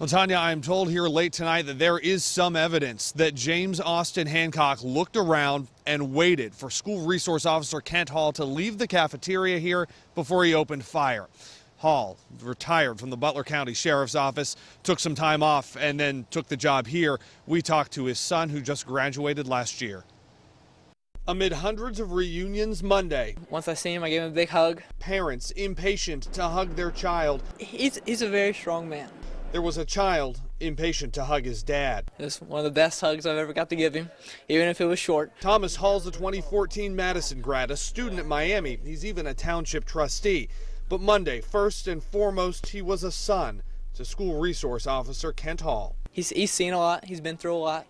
Well, Tanya, I am told here late tonight that there is some evidence that James Austin Hancock looked around and waited for school resource officer Kent Hall to leave the cafeteria here before he opened fire. Hall, retired from the Butler County Sheriff's Office, took some time off and then took the job here. We talked to his son who just graduated last year. Amid hundreds of reunions Monday. Once I see him, I give him a big hug. Parents impatient to hug their child. He's, he's a very strong man. There was a child impatient to hug his dad. It's one of the best hugs I've ever got to give him, even if it was short. Thomas Hall's a 2014 Madison grad, a student at Miami. He's even a township trustee. But Monday, first and foremost, he was a son to school resource officer Kent Hall. He's, he's seen a lot. He's been through a lot.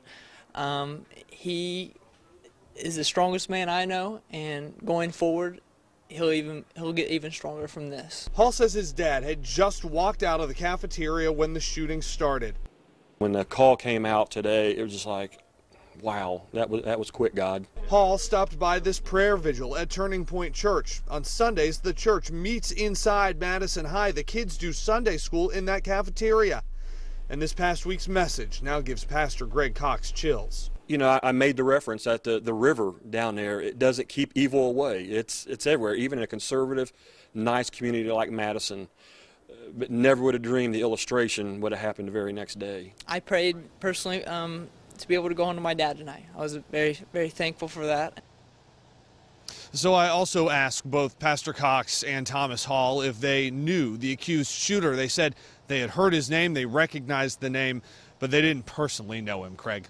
Um, he is the strongest man I know, and going forward, he'll even he'll get even stronger from this. Hall says his dad had just walked out of the cafeteria when the shooting started. When the call came out today, it was just like, wow, that was that was quick, God. Hall stopped by this prayer vigil at Turning Point Church. On Sundays, the church meets inside Madison High. The kids do Sunday school in that cafeteria. And this past week's message now gives Pastor Greg Cox chills you know, I, I, made the reference that the, the river down there, it doesn't keep evil away. It's, it's everywhere, even in a conservative, nice community like Madison. Uh, but never would have dreamed the illustration would have happened the very next day. I prayed personally um, to be able to go home to my dad tonight. I was very, very thankful for that. So I also asked both Pastor Cox and Thomas Hall if they knew the accused shooter. They said they had heard his name, they recognized the name, but they didn't personally know him, Craig.